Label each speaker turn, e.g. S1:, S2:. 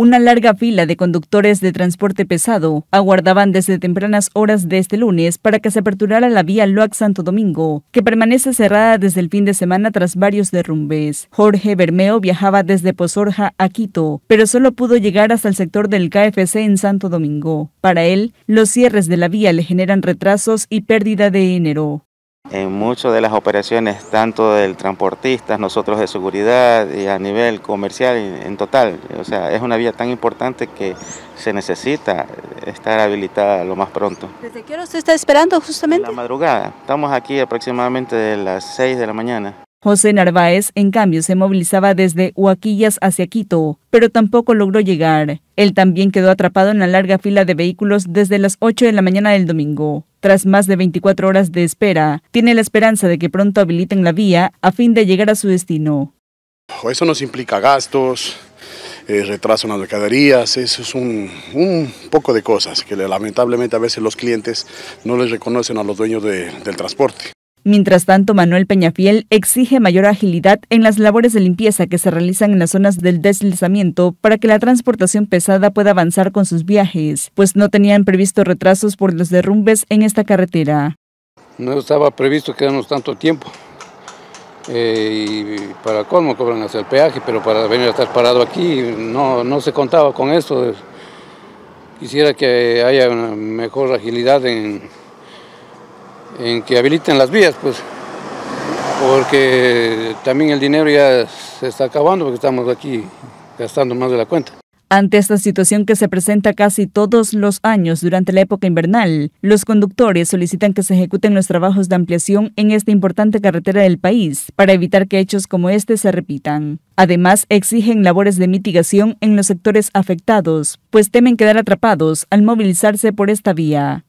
S1: Una larga fila de conductores de transporte pesado aguardaban desde tempranas horas de este lunes para que se aperturara la vía Loac Santo Domingo, que permanece cerrada desde el fin de semana tras varios derrumbes. Jorge Bermeo viajaba desde Pozorja a Quito, pero solo pudo llegar hasta el sector del KFC en Santo Domingo. Para él, los cierres de la vía le generan retrasos y pérdida de dinero.
S2: En muchas de las operaciones, tanto del transportista, nosotros de seguridad y a nivel comercial en total, o sea, es una vía tan importante que se necesita estar habilitada lo más pronto.
S1: ¿Desde qué hora usted está esperando justamente?
S2: la madrugada, estamos aquí aproximadamente de las 6 de la mañana.
S1: José Narváez, en cambio, se movilizaba desde Huaquillas hacia Quito, pero tampoco logró llegar. Él también quedó atrapado en la larga fila de vehículos desde las 8 de la mañana del domingo. Tras más de 24 horas de espera, tiene la esperanza de que pronto habiliten la vía a fin de llegar a su destino.
S3: Eso nos implica gastos, eh, retraso en las mercaderías, eso es un, poco de cosas que lamentablemente a veces los clientes no les reconocen a los dueños del transporte.
S1: Mientras tanto, Manuel Peñafiel exige mayor agilidad en las labores de limpieza que se realizan en las zonas del deslizamiento para que la transportación pesada pueda avanzar con sus viajes, pues no tenían previsto retrasos por los derrumbes en esta carretera.
S4: No estaba previsto quedarnos tanto tiempo. Eh, y para cómo cobran hacia el peaje, pero para venir a estar parado aquí no, se contaba con eso. Quisiera que haya una mejor agilidad en, en que habiliten las vías, pues, porque también el dinero ya se está acabando porque estamos aquí gastando más de la cuenta.
S1: Ante esta situación que se presenta casi todos los años durante la época invernal, los conductores solicitan que se ejecuten los trabajos de ampliación en esta importante carretera del país para evitar que hechos como este se repitan. Además, exigen labores de mitigación en los sectores afectados, pues temen quedar atrapados al movilizarse por esta vía.